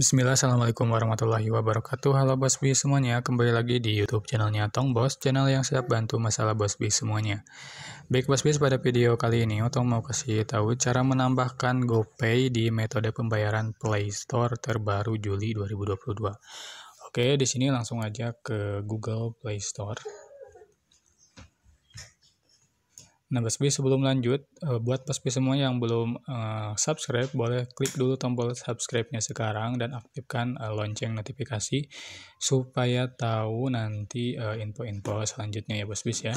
Bismillah, Assalamualaikum warahmatullahi wabarakatuh Halo Bos B semuanya, kembali lagi di Youtube channelnya Tong Bos Channel yang siap bantu masalah Bos B semuanya Baik Bos B, pada video kali ini Tong mau kasih tahu cara menambahkan GoPay di metode pembayaran Play Store terbaru Juli 2022 Oke, di sini langsung aja ke Google Play Store Nah, Pespi sebelum lanjut, eh, buat Pespi semua yang belum eh, subscribe, boleh klik dulu tombol subscribe-nya sekarang dan aktifkan eh, lonceng notifikasi supaya tahu nanti info-info selanjutnya ya Bos ya.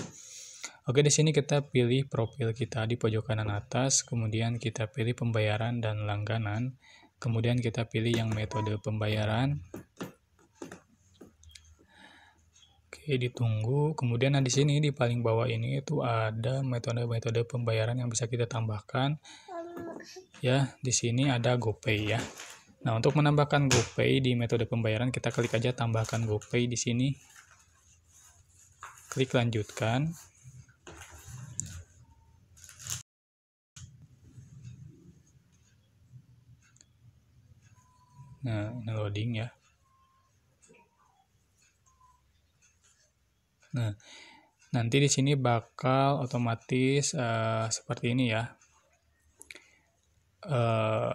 Oke, di sini kita pilih profil kita di pojok kanan atas, kemudian kita pilih pembayaran dan langganan, kemudian kita pilih yang metode pembayaran, Oke, ditunggu. Kemudian nah di sini di paling bawah ini itu ada metode-metode pembayaran yang bisa kita tambahkan. Ya, di sini ada GoPay ya. Nah, untuk menambahkan GoPay di metode pembayaran kita klik aja tambahkan GoPay di sini. Klik lanjutkan. Nah, ini loading ya. Nah, nanti di sini bakal otomatis uh, seperti ini ya. Uh,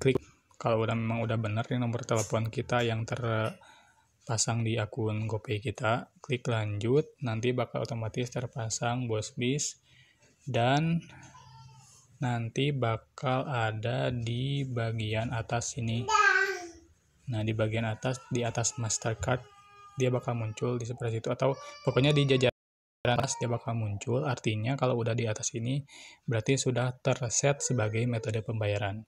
klik kalau udah memang udah benar nih nomor telepon kita yang terpasang di akun GoPay kita, klik lanjut, nanti bakal otomatis terpasang bos bis dan nanti bakal ada di bagian atas sini. Nah, di bagian atas di atas Mastercard dia bakal muncul di sebelah situ atau pokoknya di jajaran atas dia bakal muncul artinya kalau udah di atas ini berarti sudah terset sebagai metode pembayaran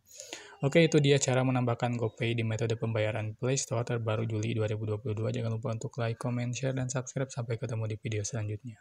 Oke itu dia cara menambahkan GoPay di metode pembayaran Play Store terbaru Juli 2022 jangan lupa untuk like, comment, share, dan subscribe sampai ketemu di video selanjutnya